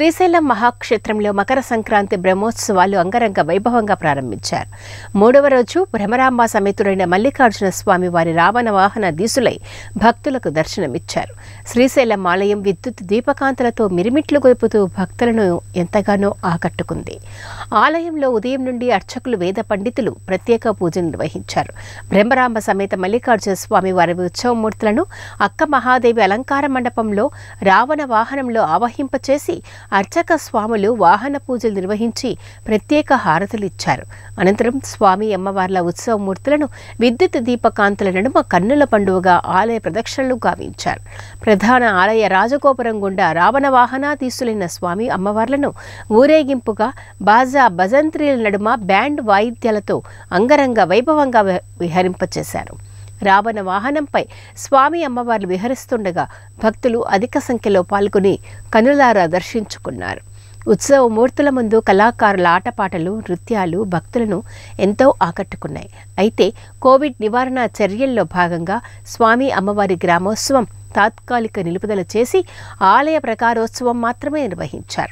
శ్రీశైలం మహాక్షేత్రంలో మకర సంక్రాంతి బ్రహ్మోత్సవాలు అంగరంగ వైభవంగా ప్రారంభించారు మూడవ రోజు భ్రమరాంబ సమేతుడైన మల్లికార్జున స్వామి వారి రావణ వాహన దీసులై భక్తులకు దర్శనమిచ్చారు శ్రీశైలం ఆలయం విద్యుత్ దీపకాంతలతో మిరిమిట్లు గొలుపుతూ భక్తులను ఎంతగానో ఆకట్టుకుంది ఆలయంలో ఉదయం నుండి అర్చకులు వేద పండితులు ప్రత్యేక పూజలు నిర్వహించారు భ్రమరాంబ సమేత మల్లికార్జున స్వామి వారి ఉత్సవమూర్తులను అక్క మహాదేవి అలంకార మండపంలో రావణ వాహనంలో ఆవహింపచేసి అర్చక స్వాములు వాహన పూజలు నిర్వహించి ప్రత్యేక హారతులు ఇచ్చారు అనంతరం స్వామి అమ్మవార్ల ఉత్సవ మూర్తులను విద్యుత్ దీపకాంతుల నడుమ కన్నుల పండుగగా ఆలయ ప్రదక్షిణలు గావించారు ప్రధాన ఆలయ రాజగోపురం గుండా రావణ వాహనాధీశులైన స్వామి అమ్మవార్లను ఊరేగింపుగా బాజా భజంత్రీల నడుమ బ్యాండ్ వాయిద్యాలతో అంగరంగ వైభవంగా విహరింపచేశారు రావణ వాహనంపై స్వామి అమ్మవార్లు విహరిస్తుండగా భక్తులు అధిక సంఖ్యలో పాల్గొని కనులారా దర్శించుకున్నారు ఉత్సవ మూర్తుల ముందు కళాకారుల ఆటపాటలు నృత్యాలు భక్తులను ఎంతో ఆకట్టుకున్నాయి అయితే కోవిడ్ నివారణ చర్యల్లో భాగంగా స్వామి అమ్మవారి గ్రామోత్సవం తాత్కాలిక నిలుపుదల చేసి ఆలయ ప్రకారోత్సవం మాత్రమే నిర్వహించారు